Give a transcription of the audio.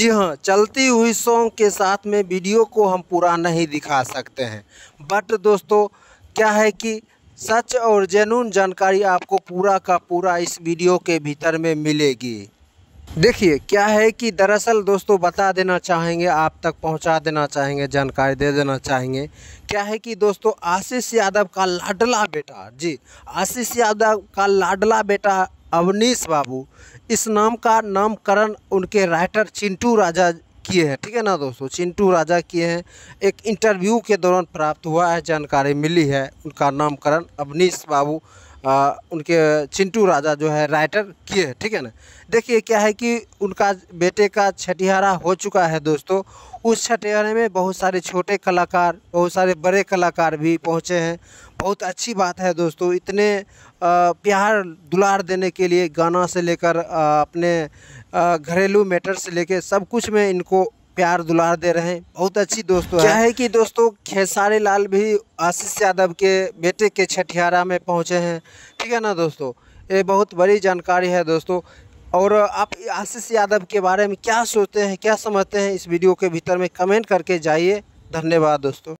जी हाँ चलती हुई सॉन्ग के साथ में वीडियो को हम पूरा नहीं दिखा सकते हैं बट दोस्तों क्या है कि सच और जेनून जानकारी आपको पूरा का पूरा इस वीडियो के भीतर में मिलेगी देखिए क्या है कि दरअसल दोस्तों बता देना चाहेंगे आप तक पहुंचा देना चाहेंगे जानकारी दे देना चाहेंगे क्या है कि दोस्तों आशीष यादव का लाडला बेटा जी आशीष यादव का लाडला बेटा अवनीश बाबू इस नाम का नामकरण उनके राइटर चिंटू राजा किए हैं ठीक है ना दोस्तों चिंटू राजा किए हैं एक इंटरव्यू के दौरान प्राप्त हुआ है जानकारी मिली है उनका नामकरण अवनीश बाबू आ, उनके चिंटू राजा जो है राइटर किए हैं ठीक है ना देखिए क्या है कि उनका बेटे का छठिहारा हो चुका है दोस्तों उस छठिहारे में बहुत सारे छोटे कलाकार बहुत सारे बड़े कलाकार भी पहुँचे हैं बहुत अच्छी बात है दोस्तों इतने प्यार दुलार देने के लिए गाना से लेकर अपने घरेलू मैटर से लेकर सब कुछ में इनको प्यार दुलार दे रहे हैं बहुत अच्छी दोस्तों क्या है, कि दोस्तों खेसारी लाल भी आशीष यादव के बेटे के छठियारा में पहुंचे हैं ठीक है ना दोस्तों ये बहुत बड़ी जानकारी है दोस्तों और आप आशीष यादव के बारे में क्या सोचते हैं क्या समझते हैं इस वीडियो के भीतर में कमेंट करके जाइए धन्यवाद दोस्तों